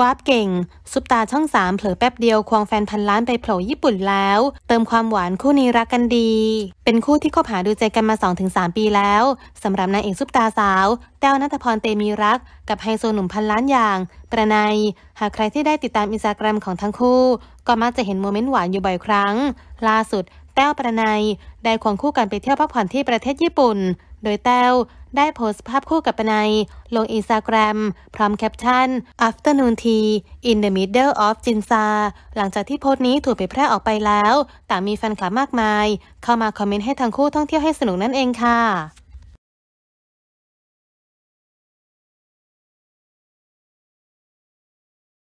วาร์ปเก่ง ซุปตาช่องสามเผลอแป๊บเดียวควงแฟนพันล้านไปโผล่ญี่ปุ่นแล้ว เติมความหวานคู่นี้รักกันดี เป็นคู่ที่คบหาดูใจกันมา 2-3 ปีแล้วสำหรับนางเอกซุปตาสาว แต้วนัทพรเตมีรักกับไฮโซหนุ่มพันล้านอย่าง ประนายหากใครที่ได้ติดตามอินสตาแกรมของทั้งคู่ ก็มักจะเห็นโมเมนต์หวานอยู่บ่อยครั้งล่าสุด แต้วประนายได้ควงคู่กันไปเที่ยวพักผ่อนที่ประเทศญี่ปุ่นโดยแต้วได้โพสต์ภาพคู่กับปนัยลงอินสตาแกรมพร้อมแคปชั่น afternoon tea in the middle of j i n s a หลังจากที่โพสต์นี้ถูกเผยแพร่ออกไปแล้ว แต่มีแฟนคลับมากมาย เข้ามาคอมเมนต์ให้ทั้งคู่ท่องเที่ยวให้สนุกนั่นเองค่ะ